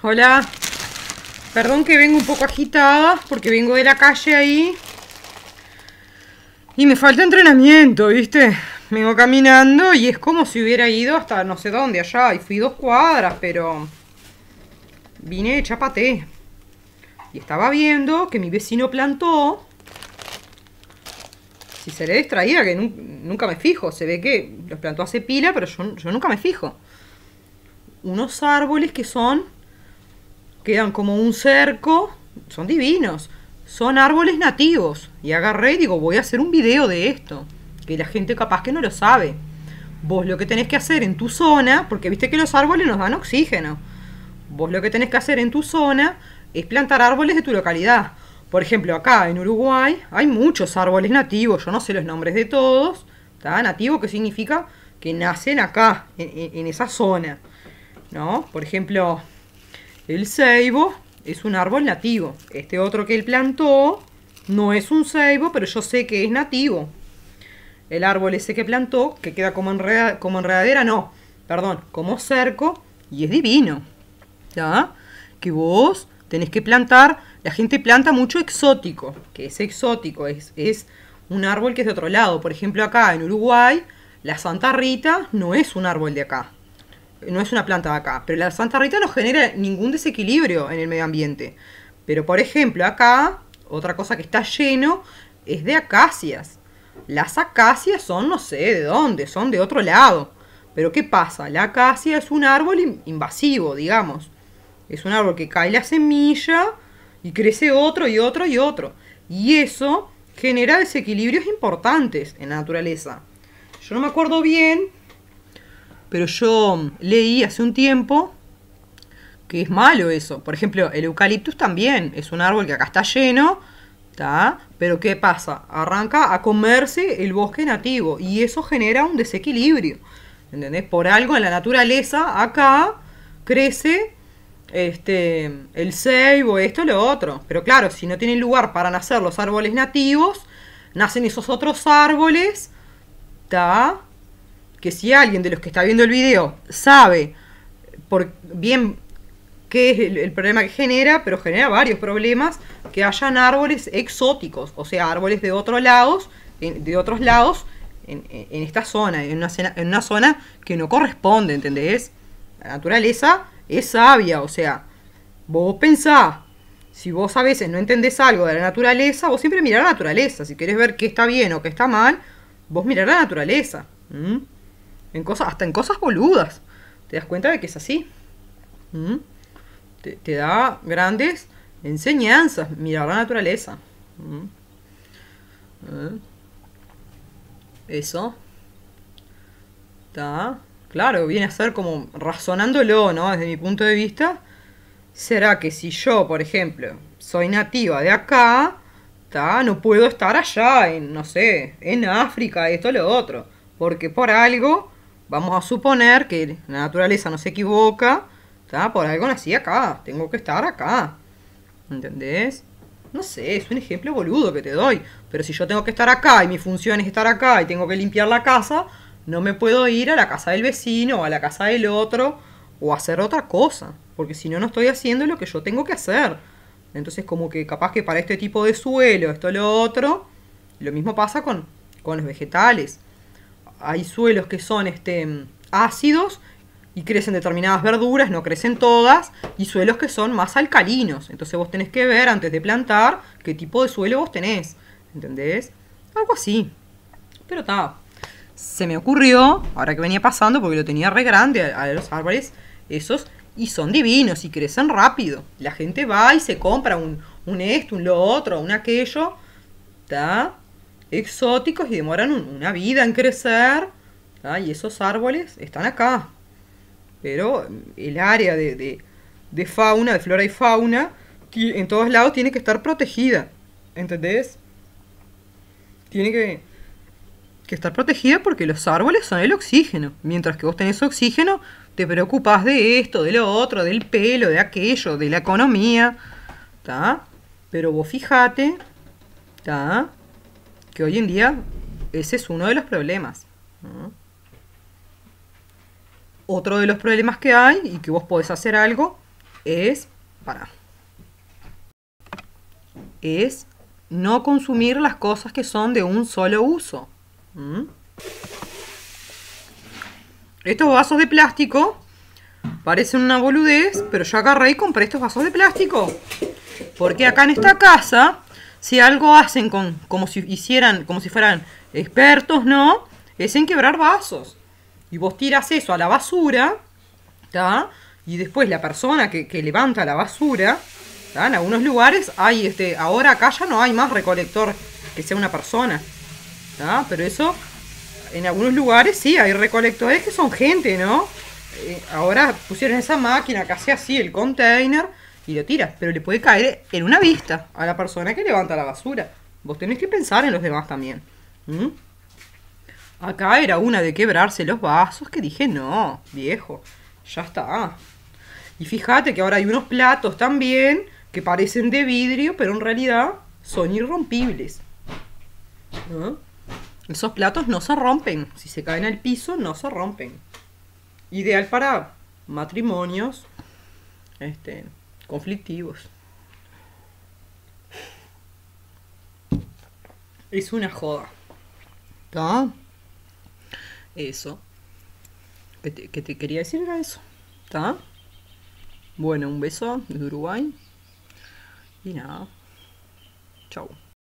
Hola. Perdón que vengo un poco agitada porque vengo de la calle ahí. Y me falta entrenamiento, ¿viste? Vengo caminando y es como si hubiera ido hasta no sé dónde allá. Y fui dos cuadras, pero... Vine de chapate. Y estaba viendo que mi vecino plantó... Si se le distraía, que nunca me fijo. Se ve que los plantó hace pila, pero yo nunca me fijo. Unos árboles que son quedan como un cerco, son divinos, son árboles nativos. Y agarré y digo, voy a hacer un video de esto, que la gente capaz que no lo sabe. Vos lo que tenés que hacer en tu zona, porque viste que los árboles nos dan oxígeno, vos lo que tenés que hacer en tu zona es plantar árboles de tu localidad. Por ejemplo, acá en Uruguay hay muchos árboles nativos, yo no sé los nombres de todos. está Nativo que significa que nacen acá, en esa zona. ¿No? Por ejemplo, el ceibo es un árbol nativo. Este otro que él plantó no es un ceibo, pero yo sé que es nativo. El árbol ese que plantó, que queda como, como enredadera, no, perdón, como cerco, y es divino. ¿Ya? Que vos tenés que plantar, la gente planta mucho exótico, que es exótico, es, es un árbol que es de otro lado. Por ejemplo, acá en Uruguay, la Santa Rita no es un árbol de acá, no es una planta de acá, pero la Santa Rita no genera ningún desequilibrio en el medio ambiente. Pero por ejemplo, acá, otra cosa que está lleno es de acacias. Las acacias son no sé de dónde, son de otro lado. Pero ¿qué pasa? La acacia es un árbol invasivo, digamos. Es un árbol que cae la semilla y crece otro y otro y otro. Y eso genera desequilibrios importantes en la naturaleza. Yo no me acuerdo bien, pero yo leí hace un tiempo que es malo eso. Por ejemplo, el eucaliptus también es un árbol que acá está lleno, ¿tá? pero ¿qué pasa? Arranca a comerse el bosque nativo y eso genera un desequilibrio. ¿Entendés? Por algo en la naturaleza acá crece este, el ceibo, esto, lo otro. Pero claro, si no tienen lugar para nacer los árboles nativos, nacen esos otros árboles, ¿tá? que si alguien de los que está viendo el video sabe por bien qué es el, problema que genera, pero genera varios problemas, que hayan árboles exóticos, o sea, árboles de otros lados, de otros lados, en, esta zona, en una, zona que no corresponde, ¿entendés? La naturaleza es sabia, o sea, vos pensás, si vos a veces no entendés algo de la naturaleza, vos siempre mirá la naturaleza, si querés ver qué está bien o qué está mal, vos mirá la naturaleza. En cosas, hasta en cosas boludas. Te das cuenta de que es así. ¿Mm? Te, da grandes enseñanzas. Mirar la naturaleza. ¿Mm? Eso. Está. Claro, viene a ser como razonándolo, ¿no? Desde mi punto de vista. ¿Será que si yo, por ejemplo, soy nativa de acá, no puedo estar allá, en, no sé, en África, esto, lo otro? Porque por algo vamos a suponer que la naturaleza no se equivoca, por algo nací acá, tengo que estar acá. ¿Entendés? No sé, es un ejemplo boludo que te doy. Pero si yo tengo que estar acá y mi función es estar acá y tengo que limpiar la casa, no me puedo ir a la casa del vecino o a la casa del otro o hacer otra cosa. Porque si no, no estoy haciendo lo que yo tengo que hacer. Entonces, como que capaz que para este tipo de suelo, esto, lo otro, lo mismo pasa con, con los vegetales hay suelos que son este, ácidos y crecen determinadas verduras, no crecen todas, y suelos que son más alcalinos. Entonces vos tenés que ver antes de plantar qué tipo de suelo vos tenés. ¿Entendés? Algo así. Pero está. Se me ocurrió, ahora que venía pasando, porque lo tenía re grande a, los árboles, esos, y son divinos y crecen rápido. La gente va y se compra un, un esto, un lo otro, un aquello. ¿Está? exóticos y demoran una vida en crecer. ¿ah? Y esos árboles están acá. Pero el área de, fauna, de flora y fauna, en todos lados tiene que estar protegida. ¿Entendés? Tiene que, que estar protegida porque los árboles son el oxígeno. Mientras que vos tenés oxígeno, te preocupás de esto, de lo otro, del pelo, de aquello, de la economía. Pero vos fijate, ¿tá? Que hoy en día ese es uno de los problemas. Otro de los problemas que hay y que vos podés hacer algo es, para, es no consumir las cosas que son de un solo uso. Estos vasos de plástico parecen una boludez, pero yo agarré y compré estos vasos de plástico. Porque acá en esta casa si algo hacen con, como si hicieran, como si fueran expertos, ¿no? Es en quebrar vasos. Y vos tiras eso a la basura, Y después la persona que, levanta la basura, En algunos lugares hay, este, ahora acá ya no hay más recolector que sea una persona, Pero eso, en algunos lugares sí, hay recolectores que son gente, ¿no? Eh, ahora pusieron esa máquina que hace así el container y lo tira pero le puede caer en una vista a la persona que levanta la basura. Vos tenés que pensar en los demás también. ¿Mm? Acá era una de quebrarse los vasos que dije, no, viejo, ya está. Y fíjate que ahora hay unos platos también que parecen de vidrio, pero en realidad son irrompibles. ¿Mm? Esos platos no se rompen. Si se caen al piso, no se rompen. Ideal para matrimonios, este, conflictivos. Es una joda. ¿Está? Eso. Que te, quería decir era eso. ¿Está? Bueno, un beso de Uruguay. Y nada. Chau.